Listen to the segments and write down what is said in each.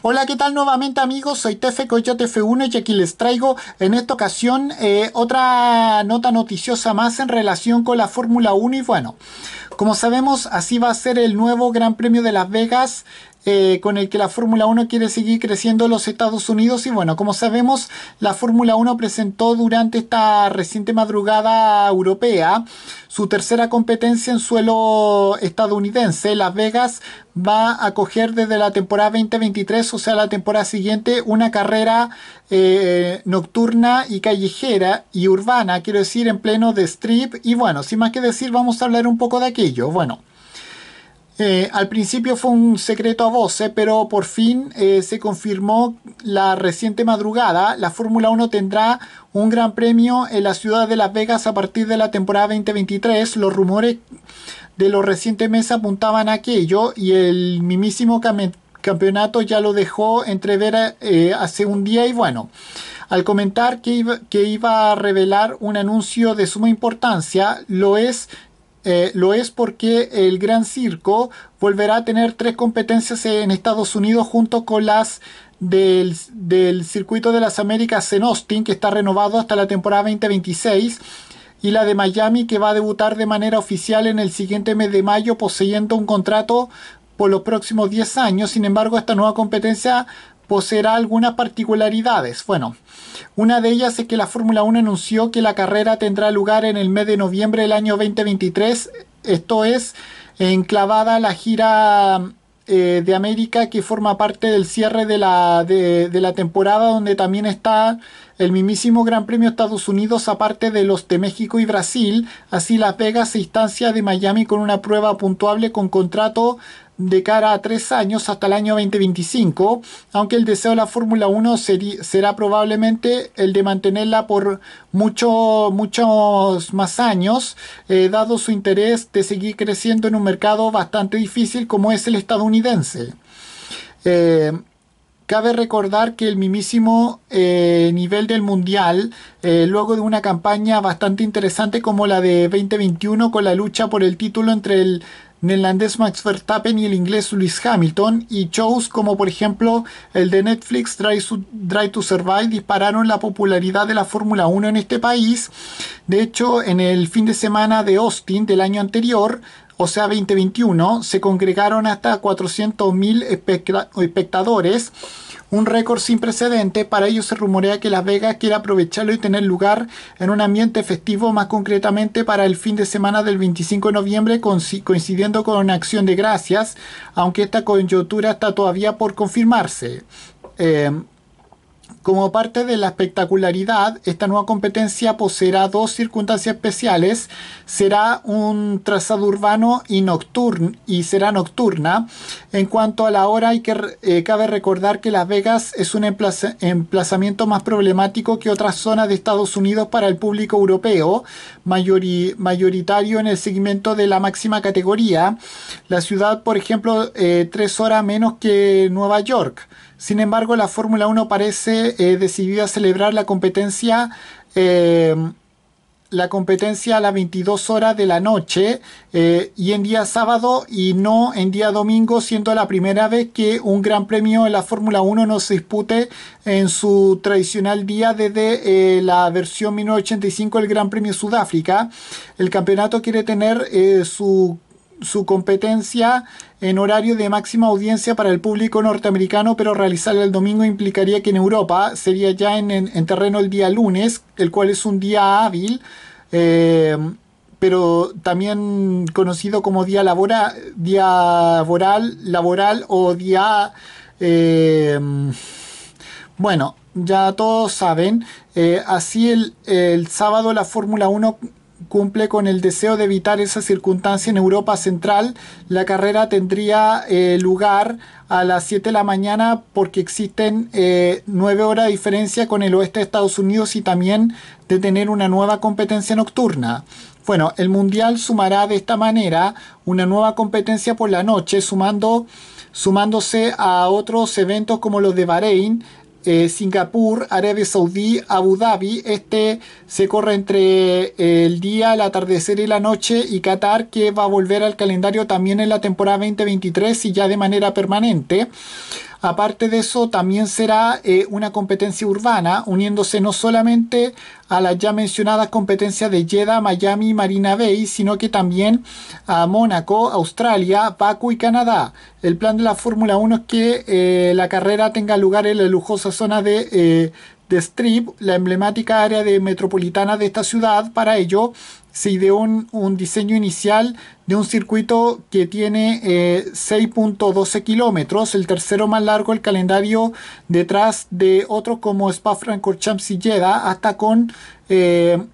Hola, ¿qué tal nuevamente amigos? Soy Tefe Coyote F1 y aquí les traigo en esta ocasión eh, otra nota noticiosa más en relación con la Fórmula 1 y bueno, como sabemos así va a ser el nuevo Gran Premio de Las Vegas eh, con el que la Fórmula 1 quiere seguir creciendo los Estados Unidos. Y bueno, como sabemos, la Fórmula 1 presentó durante esta reciente madrugada europea su tercera competencia en suelo estadounidense. Las Vegas va a coger desde la temporada 2023, o sea, la temporada siguiente, una carrera eh, nocturna y callejera y urbana, quiero decir, en pleno de strip. Y bueno, sin más que decir, vamos a hablar un poco de aquello. Bueno. Eh, al principio fue un secreto a voces, pero por fin eh, se confirmó la reciente madrugada. La Fórmula 1 tendrá un gran premio en la ciudad de Las Vegas a partir de la temporada 2023. Los rumores de los recientes meses apuntaban a aquello y el mismísimo campeonato ya lo dejó entrever eh, hace un día y bueno. Al comentar que iba a revelar un anuncio de suma importancia, lo es eh, lo es porque el Gran Circo volverá a tener tres competencias en Estados Unidos junto con las del, del Circuito de las Américas en Austin, que está renovado hasta la temporada 2026 y la de Miami que va a debutar de manera oficial en el siguiente mes de mayo poseyendo un contrato por los próximos 10 años. Sin embargo, esta nueva competencia poseerá algunas particularidades. Bueno, una de ellas es que la Fórmula 1 anunció que la carrera tendrá lugar en el mes de noviembre del año 2023, esto es, enclavada la gira eh, de América que forma parte del cierre de la, de, la temporada donde también está el mismísimo Gran Premio Estados Unidos aparte de los de México y Brasil, así Las Vegas se instancia de Miami con una prueba puntuable con contrato de cara a tres años hasta el año 2025, aunque el deseo de la Fórmula 1 será probablemente el de mantenerla por muchos más años, eh, dado su interés de seguir creciendo en un mercado bastante difícil como es el estadounidense. Eh, cabe recordar que el mismísimo eh, nivel del mundial, luego de una campaña bastante interesante como la de 2021 con la lucha por el título entre el neerlandés Max Verstappen y el inglés Lewis Hamilton, y shows como por ejemplo el de Netflix Drive to, Survive dispararon la popularidad de la Fórmula 1 en este país. De hecho, en el fin de semana de Austin del año anterior, o sea 2021, se congregaron hasta 400.000 espectadores, un récord sin precedente. Para ello se rumorea que Las Vegas quiere aprovecharlo y tener lugar en un ambiente festivo, más concretamente para el fin de semana del 25 de noviembre, coincidiendo con una acción de gracias, aunque esta coyuntura está todavía por confirmarse. Eh, como parte de la espectacularidad, esta nueva competencia poseerá dos circunstancias especiales. Será un trazado urbano y, nocturno, y será nocturna. En cuanto a la hora, hay que, eh, cabe recordar que Las Vegas es un emplazamiento más problemático que otras zonas de Estados Unidos para el público europeo, mayoritario en el segmento de la máxima categoría. La ciudad, por ejemplo, eh, tres horas menos que Nueva York. Sin embargo, la Fórmula 1 parece eh, decidida a celebrar la competencia eh, la competencia a las 22 horas de la noche eh, y en día sábado y no en día domingo, siendo la primera vez que un gran premio de la Fórmula 1 no se dispute en su tradicional día desde la versión 1985 del Gran Premio Sudáfrica. El campeonato quiere tener su su competencia en horario de máxima audiencia para el público norteamericano, pero realizarla el domingo implicaría que en Europa sería ya en, terreno el día lunes, el cual es un día hábil. Eh, pero también conocido como día laboral, laboral, laboral o día... Eh, bueno, ya todos saben, eh, así el, el sábado la Fórmula 1 cumple con el deseo de evitar esa circunstancia en Europa Central, la carrera tendría eh, lugar a las 7 de la mañana porque existen 9 eh, horas de diferencia con el oeste de Estados Unidos y también de tener una nueva competencia nocturna. Bueno, el Mundial sumará de esta manera una nueva competencia por la noche, sumándose a otros eventos como los de Bahrein, eh, Singapur, Arabia Saudí, Abu Dhabi. Este se corre entre eh, el día, el atardecer y la noche. Y Qatar, que va a volver al calendario también en la temporada 2023 y ya de manera permanente. Aparte de eso, también será eh, una competencia urbana, uniéndose no solamente a las ya mencionadas competencias de Jeddah, Miami y Marina Bay, sino que también a Mónaco, Australia, Baku y Canadá. El plan de la Fórmula 1 es que eh, la carrera tenga lugar en la lujosa zona de eh, de Strip, la emblemática área de metropolitana de esta ciudad. Para ello se ideó un, diseño inicial de un circuito que tiene 6.12 eh, kilómetros, el tercero más largo el calendario, detrás de otro como Spa-Francorchamps y Jeddah, hasta con 14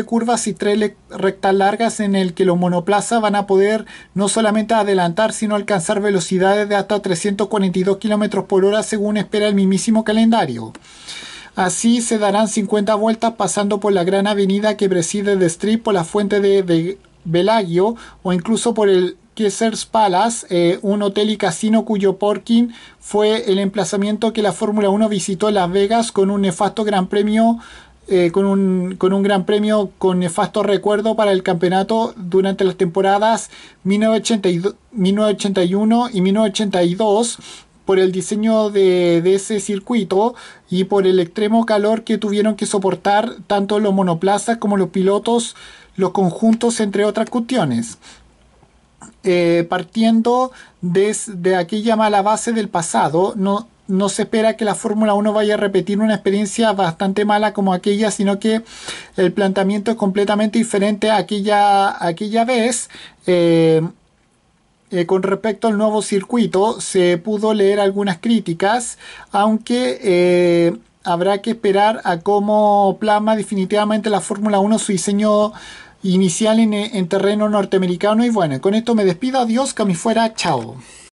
eh, curvas y 3 rectas largas en el que los monoplazas van a poder no solamente adelantar, sino alcanzar velocidades de hasta 342 kilómetros por hora según espera el mismísimo calendario. Así se darán 50 vueltas pasando por la gran avenida que preside The Street por la fuente de, Belagio o incluso por el Kessers Palace, eh, un hotel y casino cuyo parking fue el emplazamiento que la Fórmula 1 visitó Las Vegas con un nefasto gran premio eh, con, un, gran premio con nefasto recuerdo para el campeonato durante las temporadas 1981 y 1982 por el diseño de, ese circuito y por el extremo calor que tuvieron que soportar tanto los monoplazas como los pilotos, los conjuntos, entre otras cuestiones. Eh, partiendo desde aquella mala base del pasado, no, se espera que la Fórmula 1 vaya a repetir una experiencia bastante mala como aquella, sino que el planteamiento es completamente diferente a aquella, aquella vez. Eh, eh, con respecto al nuevo circuito, se pudo leer algunas críticas, aunque eh, habrá que esperar a cómo plasma definitivamente la Fórmula 1 su diseño inicial en, terreno norteamericano. Y bueno, con esto me despido. Adiós, que fuera. Chao.